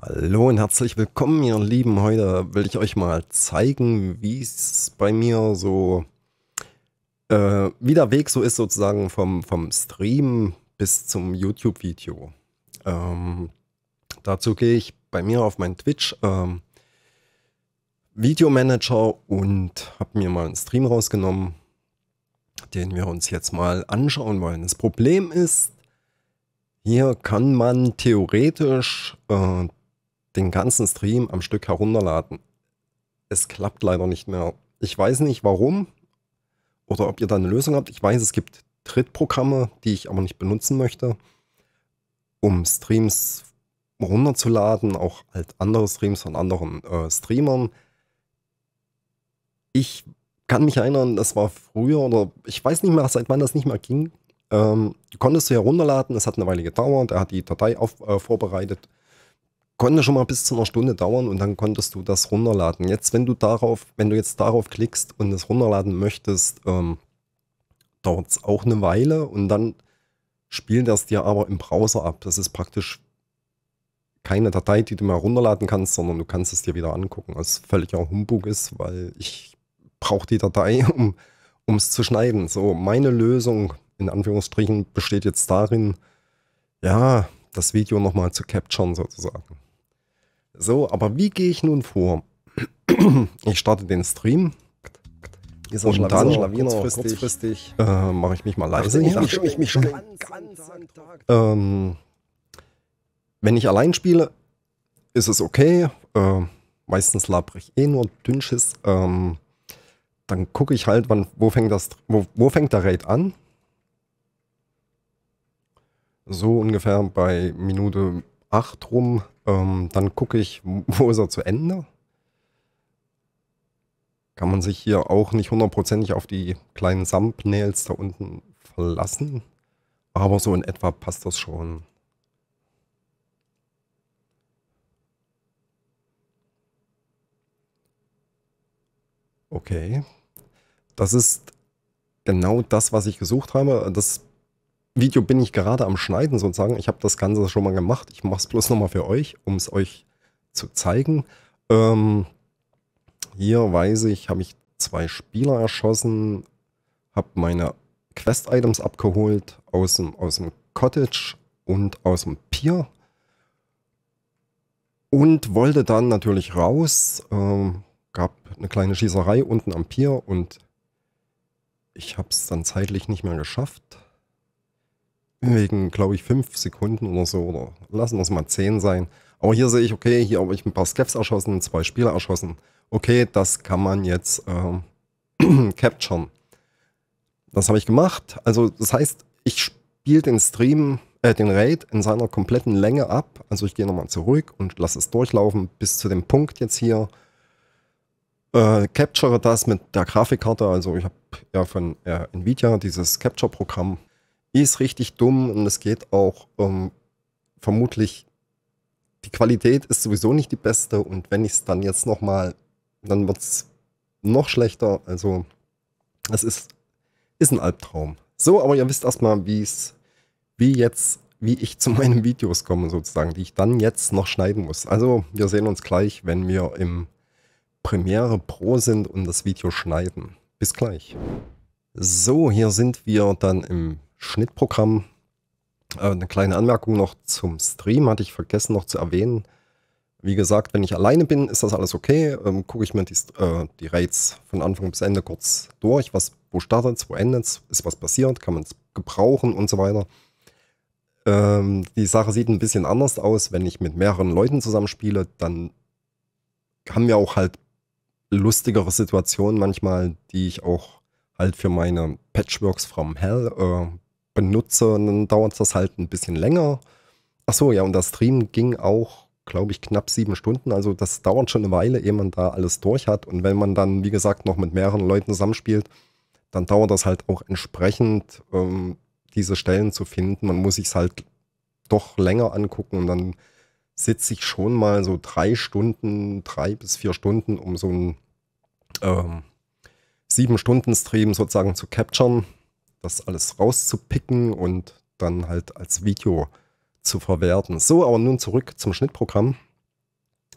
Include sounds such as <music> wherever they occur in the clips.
Hallo und herzlich willkommen, ihr Lieben. Heute will ich euch mal zeigen, wie es bei mir so, äh, wie der Weg so ist sozusagen vom, vom Stream bis zum YouTube-Video. Ähm, dazu gehe ich bei mir auf meinen Twitch ähm, Videomanager und habe mir mal einen Stream rausgenommen, den wir uns jetzt mal anschauen wollen. Das Problem ist, hier kann man theoretisch äh, den ganzen Stream am Stück herunterladen. Es klappt leider nicht mehr. Ich weiß nicht warum oder ob ihr da eine Lösung habt. Ich weiß, es gibt Drittprogramme, die ich aber nicht benutzen möchte, um Streams runterzuladen, auch halt andere Streams von anderen äh, Streamern. Ich kann mich erinnern, das war früher oder ich weiß nicht mehr, seit wann das nicht mehr ging. Ähm, konntest du herunterladen, es hat eine Weile gedauert, er hat die Datei auf, äh, vorbereitet konnte schon mal bis zu einer Stunde dauern und dann konntest du das runterladen. Jetzt, wenn du darauf, wenn du jetzt darauf klickst und es runterladen möchtest, ähm, dauert es auch eine Weile und dann spielt das dir aber im Browser ab. Das ist praktisch keine Datei, die du mal runterladen kannst, sondern du kannst es dir wieder angucken, was völliger Humbug ist, weil ich brauche die Datei, <laughs> um es zu schneiden. So, meine Lösung, in Anführungsstrichen, besteht jetzt darin, ja, das Video nochmal zu capturen sozusagen. So, aber wie gehe ich nun vor? <clears throat> Ich starte den Stream. Dieser und Schlawiner, dann Schlawiner, kurzfristig, kurzfristig äh, mache ich mich mal leise. Also ich, ich, ich mich schon ganz, ganz ähm, wenn ich allein spiele, ist es okay. Äh, meistens labere ich eh nur Dünnschiss. Ähm, dann gucke ich halt, wann, wo, fängt das, wo, wo fängt der Raid an. So ungefähr bei Minute 8 rum. Ähm, dann gucke ich, <laughs> wo ist er zu Ende? Kann man sich hier auch nicht hundertprozentig auf die kleinen Thumbnails da unten verlassen. Aber so in etwa passt das schon. Okay. Das ist genau das, was ich gesucht habe. Das Video bin ich gerade am Schneiden sozusagen. Ich habe das Ganze schon mal gemacht. Ich mache es bloß nochmal für euch, um es euch zu zeigen. Ähm, hier weiß ich, habe ich zwei Spieler erschossen, habe meine Quest-Items abgeholt aus dem, aus dem Cottage und aus dem Pier. Und wollte dann natürlich raus. Ähm, gab eine kleine Schießerei unten am Pier und ich habe es dann zeitlich nicht mehr geschafft wegen, glaube ich, fünf Sekunden oder so, oder lassen wir es mal zehn sein. Aber hier sehe ich, okay, hier habe ich ein paar Skeps erschossen, zwei Spieler erschossen. Okay, das kann man jetzt äh, <clears throat> capturen. Das habe ich gemacht. Also das heißt, ich spiele den Stream, äh, den Raid in seiner kompletten Länge ab. Also ich gehe nochmal zurück und lasse es durchlaufen bis zu dem Punkt jetzt hier. Äh, capture das mit der Grafikkarte. Also ich habe ja von äh, Nvidia dieses Capture-Programm ist richtig dumm und es geht auch ähm, vermutlich, die Qualität ist sowieso nicht die beste und wenn ich es dann jetzt nochmal, dann wird es noch schlechter. Also es ist, ist ein Albtraum. So, aber ihr wisst erstmal, wie es, wie jetzt, wie ich zu <laughs> meinen Videos komme sozusagen, die ich dann jetzt noch schneiden muss. Also wir sehen uns gleich, wenn wir im Premiere Pro sind und das Video schneiden. Bis gleich. So, hier sind wir dann im Schnittprogramm. Äh, eine kleine Anmerkung noch zum Stream, hatte ich vergessen noch zu erwähnen. Wie gesagt, wenn ich alleine bin, ist das alles okay. Ähm, Gucke ich mir die, äh, die Raids von Anfang bis Ende kurz durch, was, wo startet es, wo endet es, ist was passiert, kann man es gebrauchen und so weiter. Ähm, die Sache sieht ein bisschen anders aus, wenn ich mit mehreren Leuten zusammenspiele, dann haben wir auch halt lustigere Situationen manchmal, die ich auch halt für meine Patchworks from Hell äh, benutze, dann dauert das halt ein bisschen länger. Ach so, ja, und das Stream ging auch, glaube ich, knapp sieben Stunden. Also das dauert schon eine Weile, ehe man da alles durch hat. Und wenn man dann, wie gesagt, noch mit mehreren Leuten zusammenspielt, dann dauert das halt auch entsprechend, ähm, diese Stellen zu finden. Man muss sich halt doch länger angucken und dann sitze ich schon mal so drei Stunden, drei bis vier Stunden, um so einen ähm, sieben Stunden Stream sozusagen zu capturen das alles rauszupicken und dann halt als Video zu verwerten. So, aber nun zurück zum Schnittprogramm.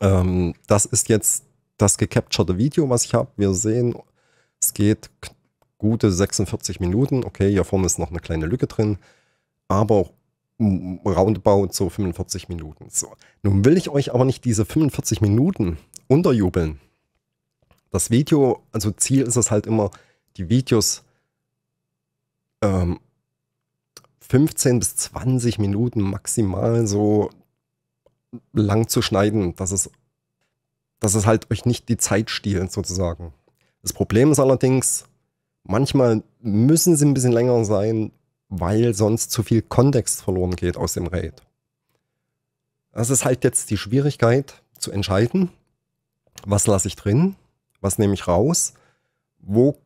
Ähm, das ist jetzt das gecapturte Video, was ich habe. Wir sehen, es geht gute 46 Minuten. Okay, hier vorne ist noch eine kleine Lücke drin, aber roundabout so 45 Minuten. So. Nun will ich euch aber nicht diese 45 Minuten unterjubeln. Das Video, also Ziel ist es halt immer, die Videos zu ähm, 15 bis 20 Minuten maximal so lang zu schneiden, dass es, dass es halt euch nicht die Zeit stiehlt sozusagen. Das Problem ist allerdings, manchmal müssen sie ein bisschen länger sein, weil sonst zu viel Kontext verloren geht aus dem Raid. Das ist halt jetzt die Schwierigkeit zu entscheiden, was lasse ich drin, was nehme ich raus, wo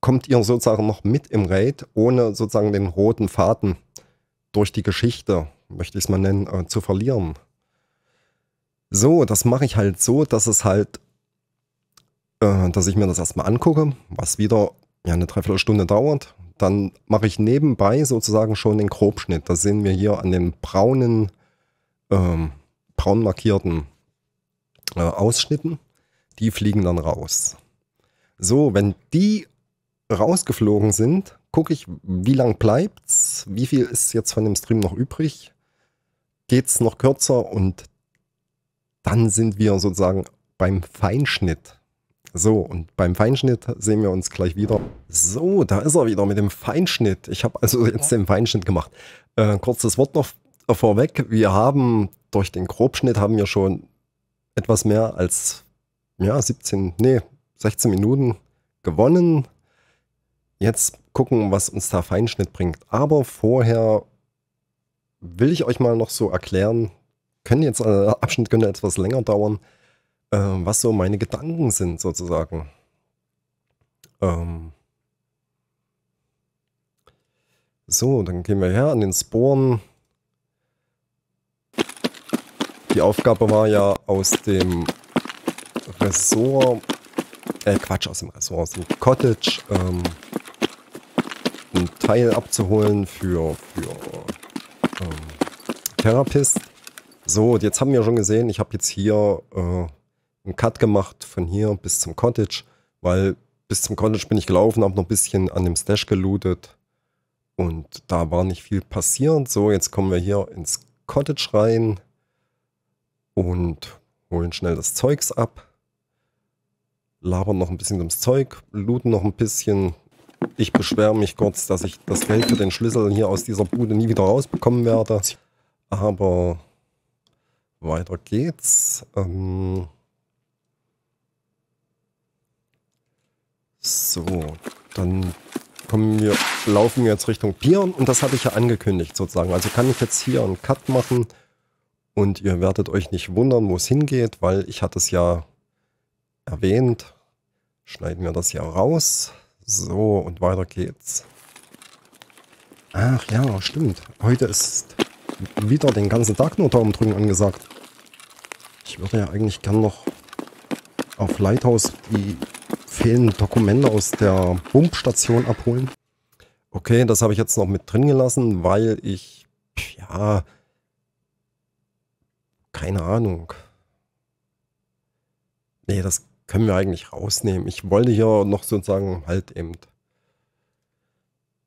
kommt ihr sozusagen noch mit im Raid, ohne sozusagen den roten Faden durch die Geschichte, möchte ich es mal nennen, äh, zu verlieren. So, das mache ich halt so, dass es halt, äh, dass ich mir das erstmal angucke, was wieder ja, eine Dreiviertelstunde dauert. Dann mache ich nebenbei sozusagen schon den Grobschnitt. Das sehen wir hier an den braunen, ähm, braun markierten äh, Ausschnitten. Die fliegen dann raus. So, wenn die rausgeflogen sind, gucke ich, wie lang bleibt's, wie viel ist jetzt von dem Stream noch übrig, geht's noch kürzer und dann sind wir sozusagen beim Feinschnitt. So, und beim Feinschnitt sehen wir uns gleich wieder. So, da ist er wieder mit dem Feinschnitt. Ich habe also jetzt den Feinschnitt gemacht. Äh, kurzes Wort noch äh, vorweg. Wir haben durch den Grobschnitt haben wir schon etwas mehr als ja, 17, nee, 16 Minuten gewonnen jetzt gucken, was uns da Feinschnitt bringt. Aber vorher will ich euch mal noch so erklären, können jetzt, äh, <laughs> Abschnitt könnte etwas länger dauern, äh, was so meine Gedanken sind sozusagen. Ähm so, dann gehen wir her an den Sporen. Die Aufgabe war ja aus dem Ressort, äh Quatsch, aus dem Ressort, aus dem Cottage, ähm, Pfeil abzuholen für, für ähm, Therapist. So, und jetzt haben wir schon gesehen, ich habe jetzt hier äh, einen Cut gemacht von hier bis zum Cottage, weil bis zum Cottage bin ich gelaufen, habe noch ein bisschen an dem Stash gelootet und da war nicht viel passiert. So, jetzt kommen wir hier ins Cottage rein und holen schnell das Zeugs ab labern noch ein bisschen ums Zeug, looten noch ein bisschen, ich beschwere mich kurz, dass ich das Geld für den Schlüssel hier aus dieser Bude nie wieder rausbekommen werde. Aber weiter geht's. Ähm so, dann kommen wir, laufen wir jetzt Richtung Pion und das hatte ich ja angekündigt sozusagen. Also kann ich jetzt hier einen Cut machen und ihr werdet euch nicht wundern, wo es hingeht, weil ich hatte es ja erwähnt. Schneiden wir das hier raus. So, und weiter geht's. Ach ja, stimmt. Heute ist wieder den ganzen Tag nur Daumen angesagt. Ich würde ja eigentlich gern noch auf Lighthouse die fehlenden Dokumente aus der Bumpstation abholen. Okay, das habe ich jetzt noch mit drin gelassen, weil ich, ja, keine Ahnung. Nee, das können wir eigentlich rausnehmen. Ich wollte hier noch sozusagen halt eben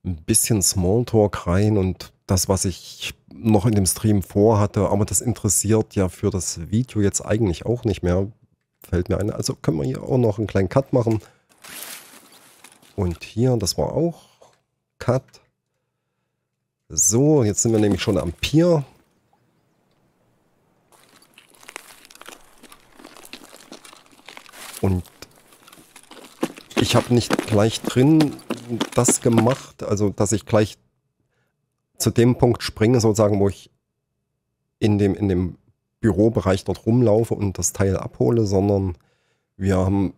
ein bisschen Smalltalk rein und das, was ich noch in dem Stream vorhatte, aber das interessiert ja für das Video jetzt eigentlich auch nicht mehr. Fällt mir ein. Also können wir hier auch noch einen kleinen Cut machen. Und hier, das war auch Cut. So, jetzt sind wir nämlich schon am Pier. Und ich habe nicht gleich drin das gemacht, also dass ich gleich zu dem Punkt springe, sozusagen, wo ich in dem, in dem Bürobereich dort rumlaufe und das Teil abhole, sondern wir haben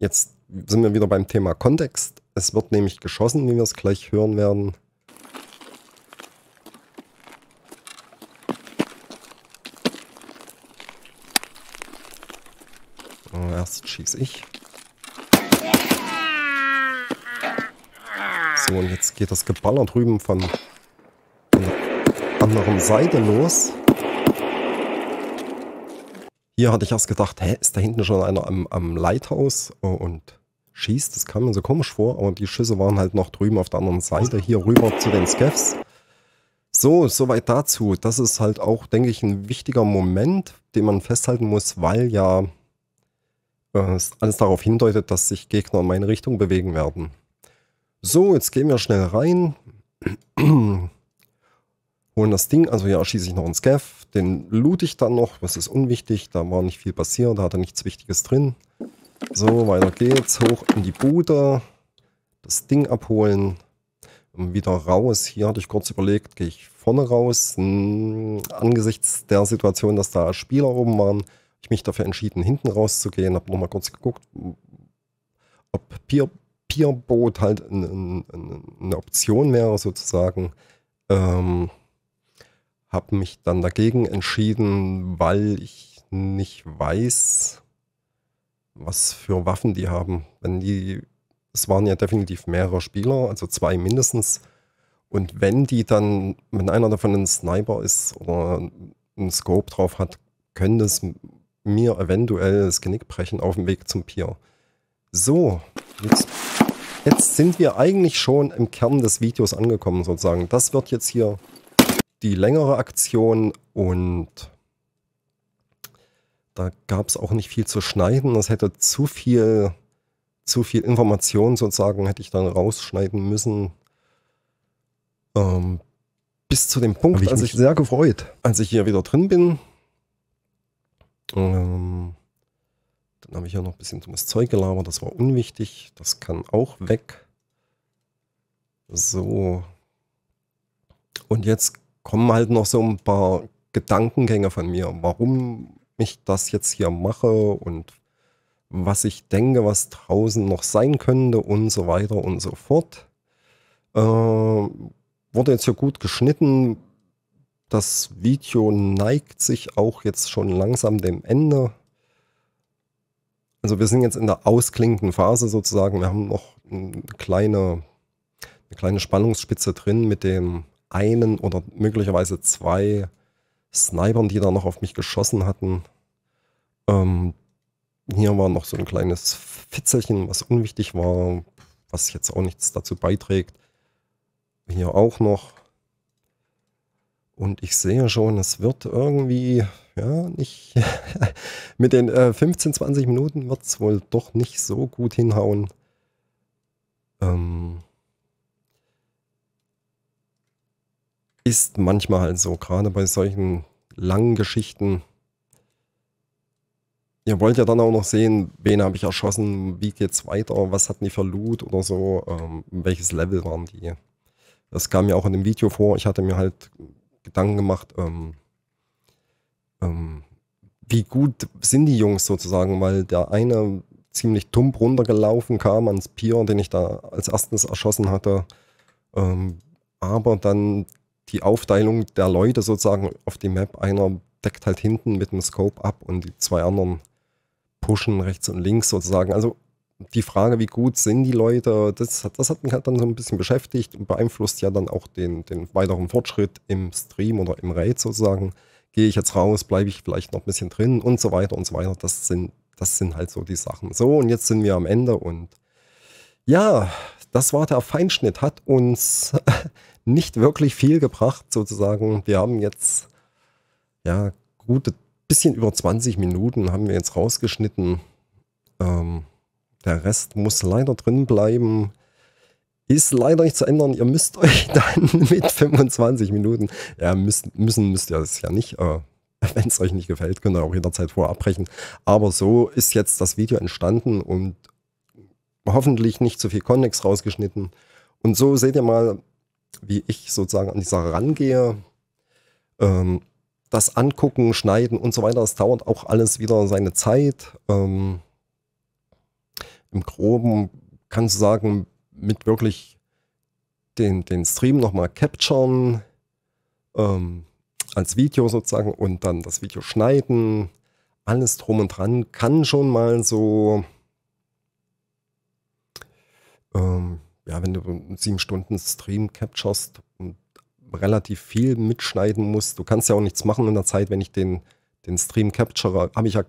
jetzt sind wir wieder beim Thema Kontext. Es wird nämlich geschossen, wie wir es gleich hören werden. Erst schieße ich. So, und jetzt geht das Geballer drüben von, der anderen Seite los. Hier hatte ich erst gedacht, hä, ist da hinten schon einer am, am Leithaus oh, und schießt. Das kam mir so komisch vor, aber die Schüsse waren halt noch drüben auf der anderen Seite, hier rüber zu den Skeffs. So, soweit dazu. Das ist halt auch, denke ich, ein wichtiger Moment, den man festhalten muss, weil ja alles darauf hindeutet, dass sich Gegner in meine Richtung bewegen werden. So, jetzt gehen wir schnell rein. <clears throat> Holen das Ding, also hier erschieße ich noch einen Scav. Den loot ich dann noch, das ist unwichtig, da war nicht viel passiert, da hatte nichts Wichtiges drin. So, weiter geht's, hoch in die Bude. Das Ding abholen. Und wieder raus. Hier hatte ich kurz überlegt, gehe ich vorne raus. Hm, angesichts der Situation, dass da Spieler oben waren, ich mich dafür entschieden, hinten rauszugehen, habe nochmal kurz geguckt, ob Pier, Pierboot halt eine, eine, eine Option wäre sozusagen. Ähm, habe mich dann dagegen entschieden, weil ich nicht weiß, was für Waffen die haben. Wenn die, es waren ja definitiv mehrere Spieler, also zwei mindestens. Und wenn die dann, wenn einer davon ein Sniper ist oder einen Scope drauf hat, können das mir eventuell das Genick brechen auf dem Weg zum Pier. So, jetzt, jetzt sind wir eigentlich schon im Kern des Videos angekommen sozusagen. Das wird jetzt hier die längere Aktion und da gab es auch nicht viel zu schneiden. Das hätte zu viel, zu viel Information sozusagen, hätte ich dann rausschneiden müssen. Ähm, bis zu dem Punkt, als ich mich sehr gefreut, als ich hier wieder drin bin, ähm, dann habe ich ja noch ein bisschen dummes Zeug gelabert, das war unwichtig, das kann auch weg. So. Und jetzt kommen halt noch so ein paar Gedankengänge von mir, warum ich das jetzt hier mache und was ich denke, was draußen noch sein könnte und so weiter und so fort. Äh, wurde jetzt hier gut geschnitten, das Video neigt sich auch jetzt schon langsam dem Ende. Also wir sind jetzt in der ausklingenden Phase sozusagen. Wir haben noch eine kleine, eine kleine Spannungsspitze drin mit dem einen oder möglicherweise zwei Snipern, die da noch auf mich geschossen hatten. Ähm, hier war noch so ein kleines Fitzelchen, was unwichtig war, was jetzt auch nichts dazu beiträgt. Hier auch noch. Und ich sehe schon, es wird irgendwie, ja, nicht, <laughs> mit den äh, 15, 20 Minuten wird es wohl doch nicht so gut hinhauen. Ähm, ist manchmal halt so, gerade bei solchen langen Geschichten. Ihr wollt ja dann auch noch sehen, wen habe ich erschossen, wie geht's weiter, was hatten die für Loot oder so, ähm, welches Level waren die. Das kam mir auch in dem Video vor. Ich hatte mir halt Gedanken gemacht, ähm, ähm, wie gut sind die Jungs sozusagen, weil der eine ziemlich tump runtergelaufen kam ans Pier, den ich da als erstes erschossen hatte. Ähm, aber dann die Aufteilung der Leute sozusagen auf die Map, einer deckt halt hinten mit dem Scope ab und die zwei anderen pushen rechts und links sozusagen. Also die Frage, wie gut sind die Leute, das, das hat mich halt dann so ein bisschen beschäftigt und beeinflusst ja dann auch den, den weiteren Fortschritt im Stream oder im Raid sozusagen. Gehe ich jetzt raus, bleibe ich vielleicht noch ein bisschen drin und so weiter und so weiter. Das sind, das sind halt so die Sachen. So, und jetzt sind wir am Ende und ja, das war der Feinschnitt, hat uns <laughs> nicht wirklich viel gebracht sozusagen. Wir haben jetzt ja gute bisschen über 20 Minuten haben wir jetzt rausgeschnitten. Ähm, der Rest muss leider drin bleiben. Ist leider nicht zu ändern. Ihr müsst euch <laughs> dann mit 25 Minuten, ja, müssen, müssen müsst ihr das ja nicht. Äh, <laughs> Wenn es euch nicht gefällt, könnt ihr auch jederzeit vorher abbrechen. Aber so ist jetzt das Video entstanden und hoffentlich nicht zu viel Connex rausgeschnitten. Und so seht ihr mal, wie ich sozusagen an die Sache rangehe. Ähm, das Angucken, Schneiden und so weiter, das dauert auch alles wieder seine Zeit. Ähm, im Groben kannst du sagen, mit wirklich den, den Stream nochmal capturen, ähm, als Video sozusagen und dann das Video schneiden, alles drum und dran, kann schon mal so, ähm, ja, wenn du sieben Stunden Stream capturest und relativ viel mitschneiden musst, du kannst ja auch nichts machen in der Zeit, wenn ich den, den Stream capture, habe ich ja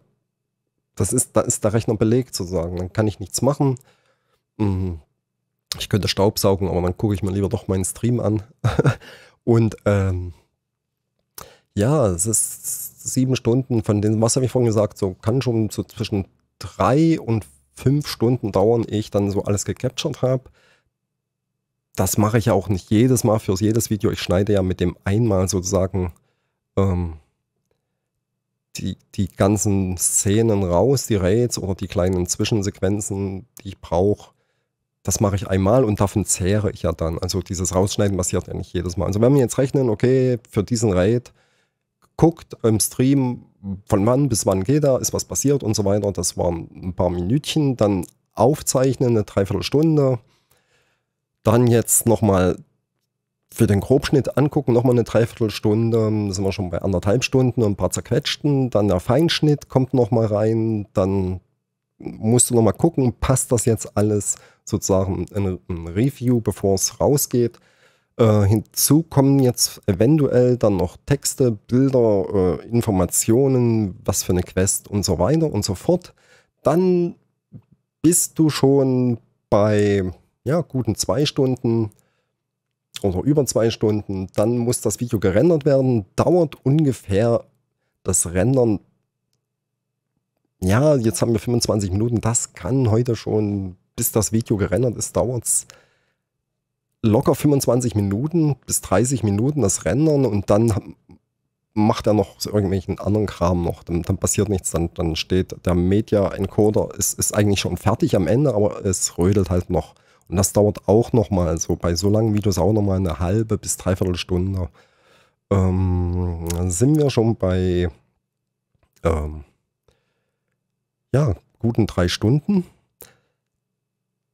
das ist, da ist der Rechner belegt sozusagen. Dann kann ich nichts machen. Mhm. Ich könnte Staub saugen, aber dann gucke ich mir lieber doch meinen Stream an. <laughs> Und ähm, ja, es ist sieben Stunden, von dem, was habe ich vorhin gesagt, so kann schon so zwischen drei und fünf Stunden dauern, ehe ich dann so alles gecaptured habe. Das mache ich ja auch nicht jedes Mal für jedes Video. Ich schneide ja mit dem einmal sozusagen ähm, die, die ganzen Szenen raus, die Raids oder die kleinen Zwischensequenzen, die ich brauche, das mache ich einmal und davon zehre ich ja dann. Also dieses Rausschneiden passiert ja nicht jedes Mal. Also wenn wir jetzt rechnen, okay, für diesen Raid guckt im Stream, von wann bis wann geht er, ist was passiert und so weiter, das waren ein paar Minütchen, dann aufzeichnen, eine Dreiviertelstunde, dann jetzt nochmal für den Grobschnitt angucken, nochmal eine Dreiviertelstunde, ähm, sind wir schon bei anderthalb Stunden, und ein paar zerquetschten, dann der Feinschnitt kommt nochmal rein, dann musst du nochmal gucken, passt das jetzt alles sozusagen in ein Review, bevor es rausgeht. Äh, hinzu kommen jetzt eventuell dann noch Texte, Bilder, äh, Informationen, was für eine Quest und so weiter und so fort. Dann bist du schon bei ja, guten zwei Stunden oder über zwei Stunden. Dann muss das Video gerendert werden. Dauert ungefähr das Rendern. Ja, jetzt haben wir 25 Minuten. Das kann heute schon, bis das Video gerendert ist, dauert es locker 25 Minuten bis 30 Minuten das Rendern und dann macht er noch irgendwelchen anderen Kram noch. Dann, dann passiert nichts. Dann, dann steht der Media-Encoder, ist, ist eigentlich schon fertig am Ende, aber es rödelt halt noch. Und das dauert auch nochmal so also bei so langen Videos auch nochmal eine halbe bis dreiviertel Stunde. Ähm, dann sind wir schon bei ähm, ja, guten drei Stunden.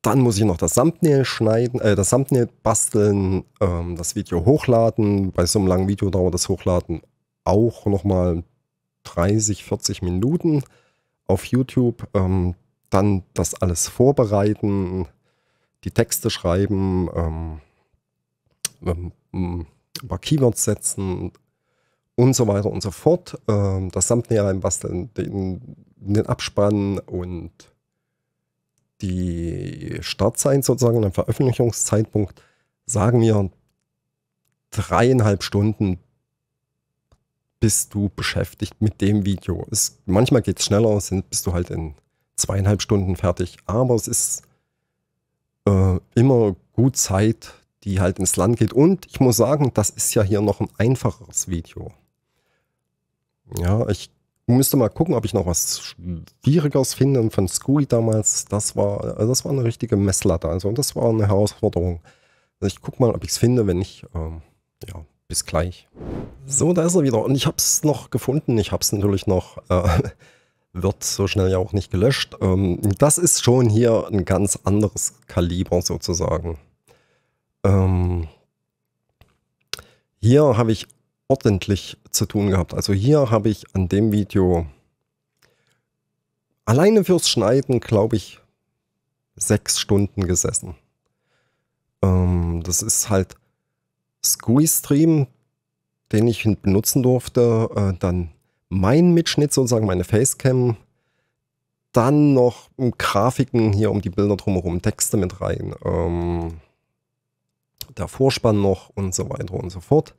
Dann muss ich noch das Thumbnail schneiden, äh, das Thumbnail basteln, ähm, das Video hochladen. Bei so einem langen Video dauert das Hochladen auch nochmal 30, 40 Minuten auf YouTube. Ähm, dann das alles vorbereiten, die Texte schreiben, ähm, ähm mm, ein paar Keywords setzen und so weiter und so fort. Ähm, das Thumbnail einbasteln, den, den Abspann und die Startzeit sozusagen, den Veröffentlichungszeitpunkt, sagen wir dreieinhalb Stunden bist du beschäftigt mit dem Video. Es, manchmal geht es schneller, sind, bist du halt in zweieinhalb Stunden fertig, aber es ist äh, immer gut Zeit, die halt ins Land geht. Und ich muss sagen, das ist ja hier noch ein einfacheres Video. Ja, ich müsste mal gucken, ob ich noch was Schwierigeres finde von Scooby damals. Das war, also das war eine richtige Messlatte. Also das war eine Herausforderung. Also ich guck mal, ob ich es finde. Wenn nicht, ähm, ja, bis gleich. So, da ist er wieder. Und ich habe es noch gefunden. Ich habe es natürlich noch äh, wird so schnell ja auch nicht gelöscht. Ähm, das ist schon hier ein ganz anderes Kaliber sozusagen. Ähm, hier habe ich ordentlich zu tun gehabt. Also hier habe ich an dem Video alleine fürs Schneiden, glaube ich, sechs Stunden gesessen. Ähm, das ist halt Squeeze Stream, den ich benutzen durfte, äh, dann mein Mitschnitt, sozusagen meine Facecam, dann noch Grafiken hier um die Bilder drumherum, Texte mit rein, ähm, der Vorspann noch und so weiter und so fort.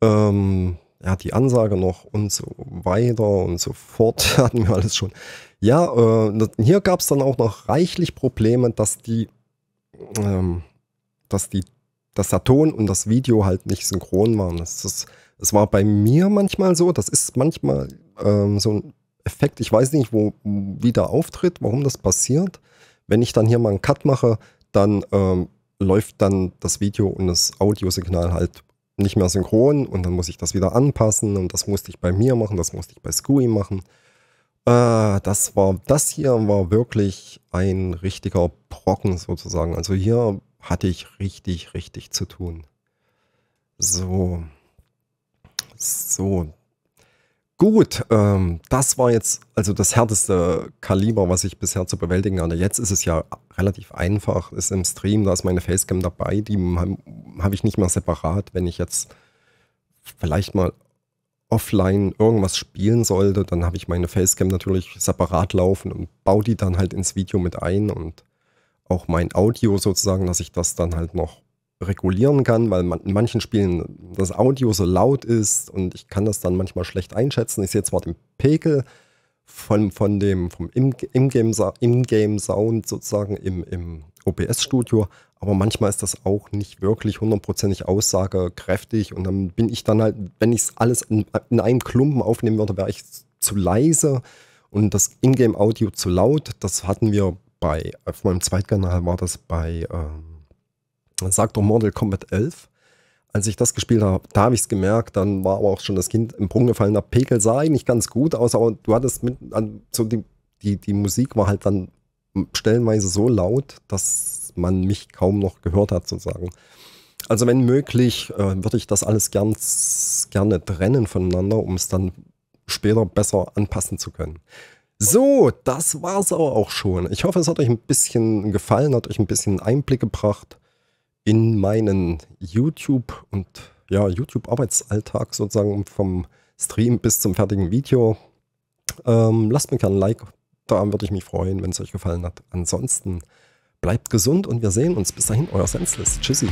Ähm, ja, die Ansage noch und so weiter und so fort <laughs> hatten wir alles schon. Ja, äh, hier gab es dann auch noch reichlich Probleme, dass die, ähm, dass die, dass der Ton und das Video halt nicht synchron waren. Das ist es war bei mir manchmal so, das ist manchmal ähm, so ein Effekt, ich weiß nicht, wo wieder auftritt, warum das passiert. Wenn ich dann hier mal einen Cut mache, dann ähm, läuft dann das Video und das Audiosignal halt nicht mehr synchron und dann muss ich das wieder anpassen und das musste ich bei mir machen, das musste ich bei Scooey machen. Äh, das war, das hier war wirklich ein richtiger Brocken sozusagen. Also hier hatte ich richtig, richtig zu tun. So. So. Gut, ähm, das war jetzt also das härteste Kaliber, was ich bisher zu bewältigen hatte. Jetzt ist es ja relativ einfach, ist im Stream, da ist meine Facecam dabei, die habe hab ich nicht mehr separat. Wenn ich jetzt vielleicht mal offline irgendwas spielen sollte, dann habe ich meine Facecam natürlich separat laufen und baue die dann halt ins Video mit ein und auch mein Audio sozusagen, dass ich das dann halt noch regulieren kann, weil man, in manchen Spielen das Audio so laut ist und ich kann das dann manchmal schlecht einschätzen. Ich sehe zwar den Pegel von, von dem vom In-Game-Sound sozusagen im, im OBS-Studio, aber manchmal ist das auch nicht wirklich hundertprozentig aussagekräftig und dann bin ich dann halt, wenn ich es alles in, in einem Klumpen aufnehmen würde, wäre ich zu leise und das Ingame-Audio zu laut. Das hatten wir bei, auf meinem Zweitkanal war das bei ähm, sagt doch Mortal Kombat 11. Als ich das gespielt habe, da habe ich es gemerkt, dann war aber auch schon das Kind im Brunnen gefallen. Der Pegel sah eigentlich ganz gut aus, aber du hattest mit, so die, die, die Musik war halt dann stellenweise so laut, dass man mich kaum noch gehört hat, sozusagen. Also wenn möglich, äh, würde ich das alles ganz gerne trennen voneinander, um es dann später besser anpassen zu können. So, das war es aber auch schon. Ich hoffe, es hat euch ein bisschen gefallen, hat euch ein bisschen Einblick gebracht in meinen YouTube- und ja, YouTube-Arbeitsalltag sozusagen vom Stream bis zum fertigen Video. Ähm, lasst mir gerne ein Like, da würde ich mich freuen, wenn es euch gefallen hat. Ansonsten bleibt gesund und wir sehen uns. Bis dahin, euer Senseless. Tschüssi.